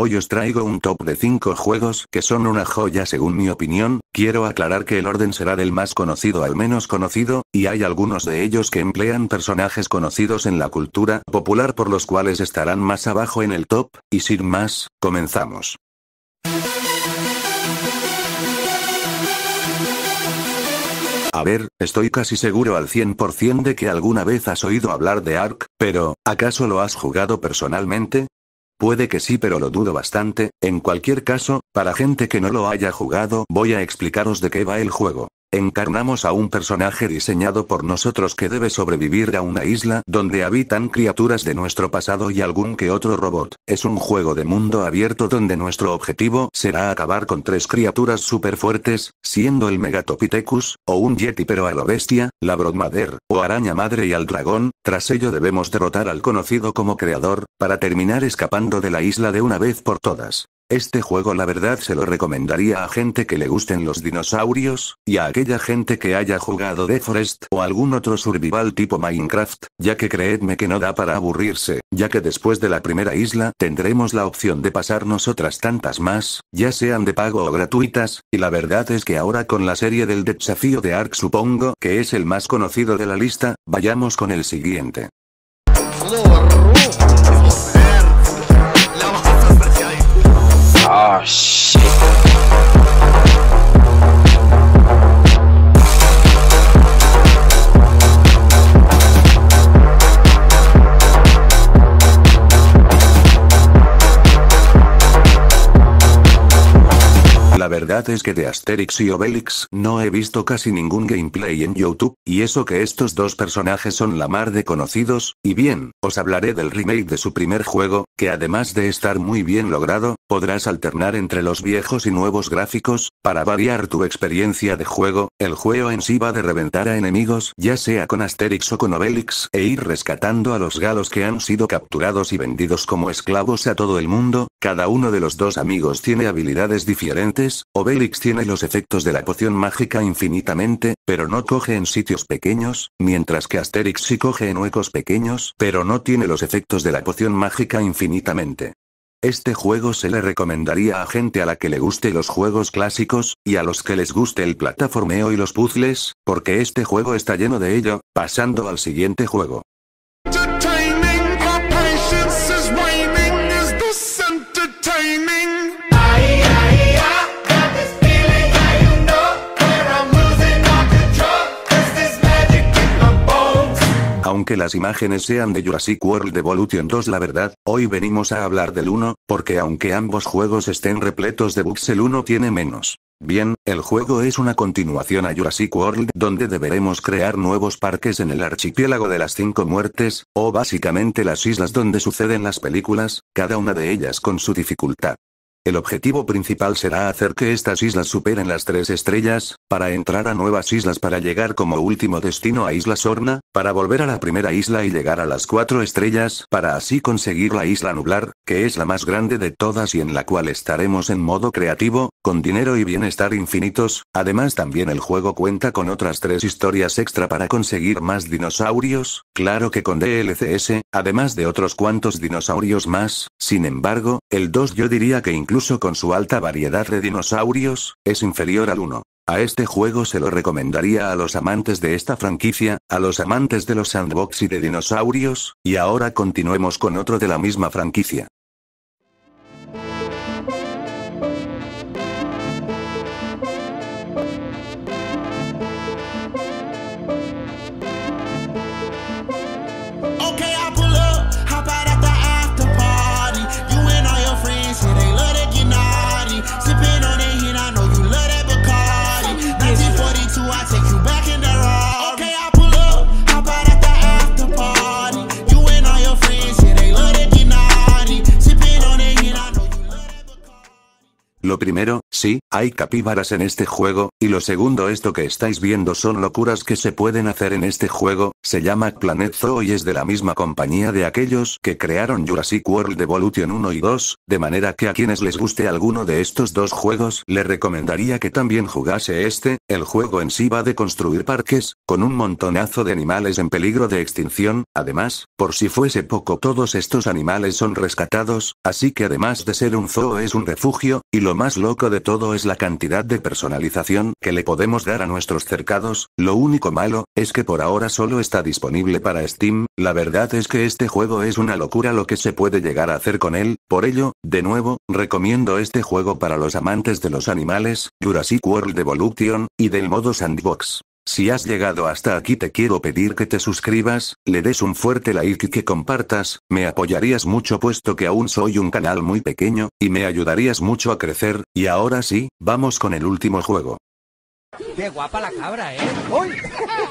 Hoy os traigo un top de 5 juegos que son una joya según mi opinión, quiero aclarar que el orden será del más conocido al menos conocido, y hay algunos de ellos que emplean personajes conocidos en la cultura popular por los cuales estarán más abajo en el top, y sin más, comenzamos. A ver, estoy casi seguro al 100% de que alguna vez has oído hablar de Ark, pero, ¿acaso lo has jugado personalmente? Puede que sí, pero lo dudo bastante. En cualquier caso, para gente que no lo haya jugado, voy a explicaros de qué va el juego. Encarnamos a un personaje diseñado por nosotros que debe sobrevivir a una isla donde habitan criaturas de nuestro pasado y algún que otro robot. Es un juego de mundo abierto donde nuestro objetivo será acabar con tres criaturas fuertes, siendo el Megatopithecus, o un Yeti pero a la bestia, la Brodmader, o araña madre y al dragón, tras ello debemos derrotar al conocido como creador, para terminar escapando de la isla de una vez por todas. Este juego la verdad se lo recomendaría a gente que le gusten los dinosaurios, y a aquella gente que haya jugado The Forest o algún otro survival tipo Minecraft, ya que creedme que no da para aburrirse, ya que después de la primera isla tendremos la opción de pasarnos otras tantas más, ya sean de pago o gratuitas, y la verdad es que ahora con la serie del desafío de Ark supongo que es el más conocido de la lista, vayamos con el siguiente. し。verdad es que de Asterix y Obelix no he visto casi ningún gameplay en YouTube, y eso que estos dos personajes son la mar de conocidos, y bien, os hablaré del remake de su primer juego, que además de estar muy bien logrado, podrás alternar entre los viejos y nuevos gráficos, para variar tu experiencia de juego, el juego en sí va de reventar a enemigos, ya sea con Asterix o con Obelix, e ir rescatando a los galos que han sido capturados y vendidos como esclavos a todo el mundo, cada uno de los dos amigos tiene habilidades diferentes, Obelix tiene los efectos de la poción mágica infinitamente, pero no coge en sitios pequeños, mientras que Asterix sí coge en huecos pequeños, pero no tiene los efectos de la poción mágica infinitamente. Este juego se le recomendaría a gente a la que le guste los juegos clásicos, y a los que les guste el plataformeo y los puzzles, porque este juego está lleno de ello, pasando al siguiente juego. Aunque las imágenes sean de Jurassic World Evolution 2 la verdad, hoy venimos a hablar del 1, porque aunque ambos juegos estén repletos de bugs el 1 tiene menos. Bien, el juego es una continuación a Jurassic World donde deberemos crear nuevos parques en el archipiélago de las cinco muertes, o básicamente las islas donde suceden las películas, cada una de ellas con su dificultad. El objetivo principal será hacer que estas islas superen las tres estrellas, para entrar a nuevas islas para llegar como último destino a Isla Sorna, para volver a la primera isla y llegar a las cuatro estrellas, para así conseguir la isla nublar, que es la más grande de todas y en la cual estaremos en modo creativo, con dinero y bienestar infinitos, además también el juego cuenta con otras tres historias extra para conseguir más dinosaurios, claro que con DLCS, además de otros cuantos dinosaurios más, sin embargo, el 2 yo diría que incluso con su alta variedad de dinosaurios, es inferior al 1. A este juego se lo recomendaría a los amantes de esta franquicia, a los amantes de los sandbox y de dinosaurios, y ahora continuemos con otro de la misma franquicia. Lo primero, sí, hay capíbaras en este juego, y lo segundo esto que estáis viendo son locuras que se pueden hacer en este juego, se llama Planet Zoo y es de la misma compañía de aquellos que crearon Jurassic World Evolution 1 y 2, de manera que a quienes les guste alguno de estos dos juegos le recomendaría que también jugase este, el juego en sí va de construir parques, con un montonazo de animales en peligro de extinción, además, por si fuese poco todos estos animales son rescatados, así que además de ser un zoo es un refugio, y lo más loco de todo es la cantidad de personalización que le podemos dar a nuestros cercados, lo único malo, es que por ahora solo está disponible para Steam, la verdad es que este juego es una locura lo que se puede llegar a hacer con él, por ello, de nuevo, recomiendo este juego para los amantes de los animales, Jurassic World Evolution, y del modo sandbox. Si has llegado hasta aquí te quiero pedir que te suscribas, le des un fuerte like y que compartas, me apoyarías mucho puesto que aún soy un canal muy pequeño, y me ayudarías mucho a crecer, y ahora sí, vamos con el último juego. Qué guapa la cabra, ¿eh? ¡Uy!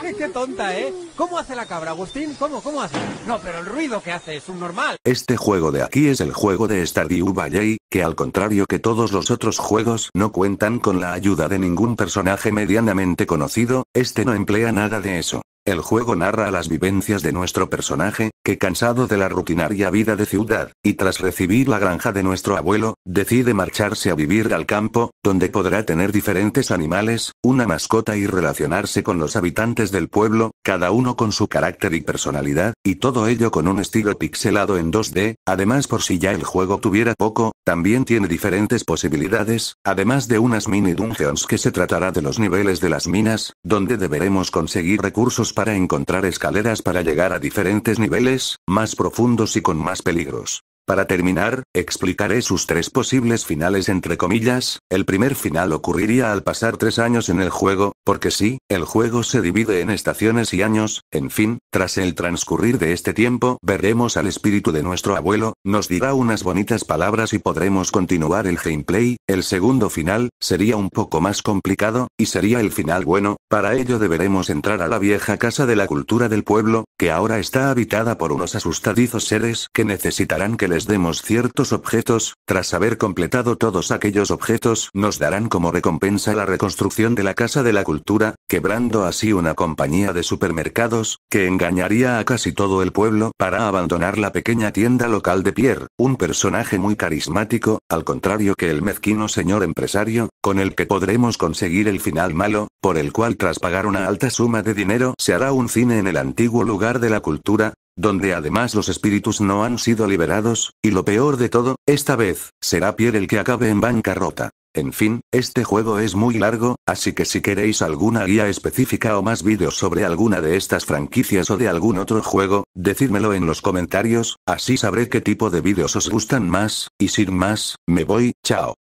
¡Qué tonta, ¿eh? ¿Cómo hace la cabra, Agustín? ¿Cómo, cómo hace? No, pero el ruido que hace es un normal. Este juego de aquí es el juego de Stardew Valley, que al contrario que todos los otros juegos no cuentan con la ayuda de ningún personaje medianamente conocido, este no emplea nada de eso. El juego narra las vivencias de nuestro personaje, que cansado de la rutinaria vida de ciudad, y tras recibir la granja de nuestro abuelo, decide marcharse a vivir al campo, donde podrá tener diferentes animales, una mascota y relacionarse con los habitantes del pueblo, cada uno con su carácter y personalidad, y todo ello con un estilo pixelado en 2D, además por si ya el juego tuviera poco, también tiene diferentes posibilidades, además de unas mini dungeons que se tratará de los niveles de las minas, donde deberemos conseguir recursos para encontrar escaleras para llegar a diferentes niveles, más profundos y con más peligros. Para terminar, explicaré sus tres posibles finales entre comillas, el primer final ocurriría al pasar tres años en el juego, porque sí, el juego se divide en estaciones y años, en fin, tras el transcurrir de este tiempo veremos al espíritu de nuestro abuelo, nos dirá unas bonitas palabras y podremos continuar el gameplay, el segundo final, sería un poco más complicado, y sería el final bueno, para ello deberemos entrar a la vieja casa de la cultura del pueblo, que ahora está habitada por unos asustadizos seres que necesitarán que les demos ciertos objetos, tras haber completado todos aquellos objetos nos darán como recompensa la reconstrucción de la Casa de la Cultura, quebrando así una compañía de supermercados, que engañaría a casi todo el pueblo para abandonar la pequeña tienda local de Pierre, un personaje muy carismático, al contrario que el mezquino señor empresario, con el que podremos conseguir el final malo, por el cual tras pagar una alta suma de dinero se hará un cine en el antiguo lugar de la cultura, donde además los espíritus no han sido liberados, y lo peor de todo, esta vez, será Pierre el que acabe en bancarrota. En fin, este juego es muy largo, así que si queréis alguna guía específica o más vídeos sobre alguna de estas franquicias o de algún otro juego, decídmelo en los comentarios, así sabré qué tipo de vídeos os gustan más, y sin más, me voy, chao.